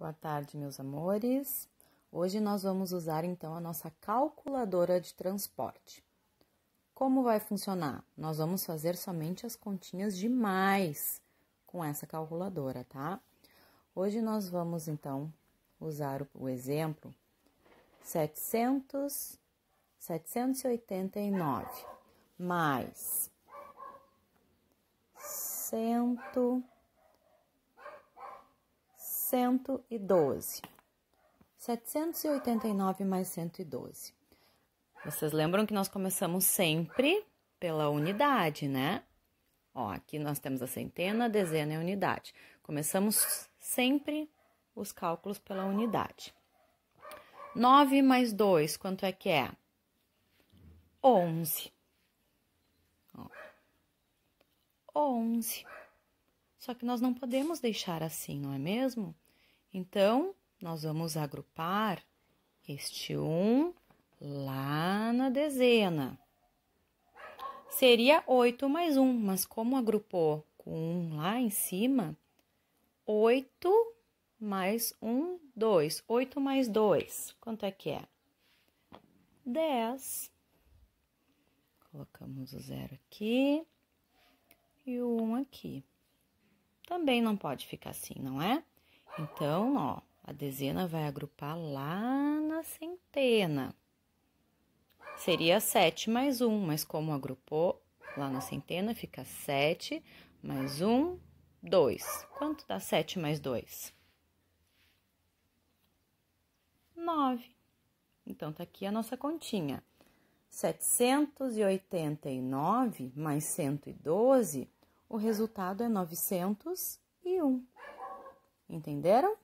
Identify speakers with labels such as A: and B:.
A: Boa tarde, meus amores. Hoje nós vamos usar então a nossa calculadora de transporte. Como vai funcionar? Nós vamos fazer somente as continhas de mais com essa calculadora, tá? Hoje nós vamos então usar o exemplo 700 789 mais 100 112. 789 mais 112. Vocês lembram que nós começamos sempre pela unidade, né? Ó, aqui nós temos a centena, a dezena e a unidade. Começamos sempre os cálculos pela unidade. 9 mais 2, quanto é que é? 11. 11. Só que nós não podemos deixar assim, não é mesmo? Então, nós vamos agrupar este um lá na dezena. Seria 8 mais 1, mas como agrupou com 1 um lá em cima, 8 mais 1, 2. 8 mais 2, quanto é que é? 10. Colocamos o zero aqui e o 1 um aqui também não pode ficar assim, não é? Então, ó, a dezena vai agrupar lá na centena. Seria 7 mais 1, mas como agrupou lá na centena, fica 7 mais 1, 2. Quanto dá 7 mais 2? 9. Então, tá aqui a nossa continha. 789 mais 112 o resultado é 901. Entenderam?